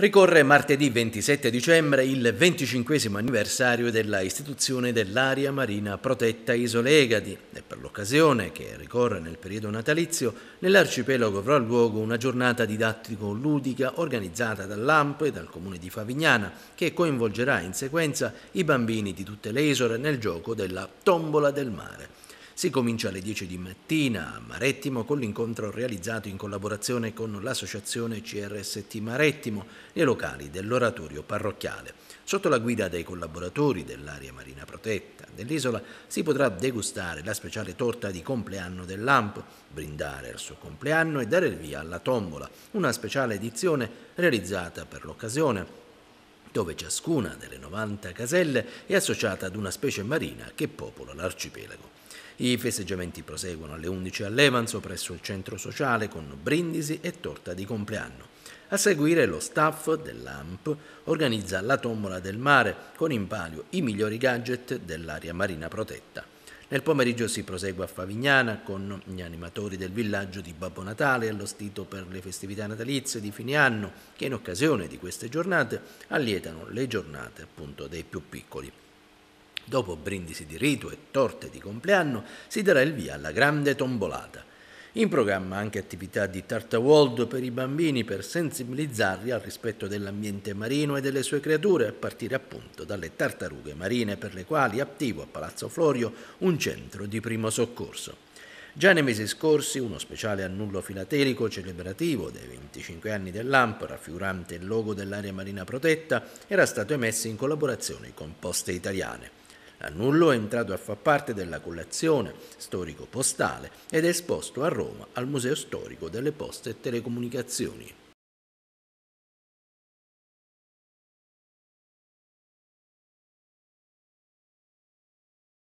Ricorre martedì 27 dicembre il 25 anniversario della istituzione dell'area marina protetta Isole Egadi e per l'occasione, che ricorre nel periodo natalizio, nell'arcipelago avrà luogo una giornata didattico-ludica organizzata dall'AMP e dal comune di Favignana che coinvolgerà in sequenza i bambini di tutte le isole nel gioco della tombola del mare. Si comincia alle 10 di mattina a Marettimo con l'incontro realizzato in collaborazione con l'associazione CRST Marettimo nei locali dell'oratorio parrocchiale. Sotto la guida dei collaboratori dell'area marina protetta dell'isola si potrà degustare la speciale torta di compleanno del Lampo, brindare al suo compleanno e dare il via alla tombola, una speciale edizione realizzata per l'occasione dove ciascuna delle 90 caselle è associata ad una specie marina che popola l'arcipelago. I festeggiamenti proseguono alle 11 a Levanzo presso il centro sociale con brindisi e torta di compleanno. A seguire lo staff dell'AMP organizza la tombola del mare con in palio i migliori gadget dell'area marina protetta. Nel pomeriggio si prosegue a Favignana con gli animatori del villaggio di Babbo Natale allestito per le festività natalizie di fine anno che in occasione di queste giornate allietano le giornate appunto dei più piccoli. Dopo brindisi di rito e torte di compleanno si darà il via alla grande tombolata. In programma anche attività di tartawold per i bambini per sensibilizzarli al rispetto dell'ambiente marino e delle sue creature, a partire appunto dalle tartarughe marine per le quali è attivo a Palazzo Florio un centro di primo soccorso. Già nei mesi scorsi uno speciale annullo filatelico celebrativo dei 25 anni dell'AMP, raffigurante il logo dell'area marina protetta, era stato emesso in collaborazione con Poste Italiane. L'annullo è entrato a far parte della collezione storico-postale ed è esposto a Roma al Museo Storico delle Poste e Telecomunicazioni.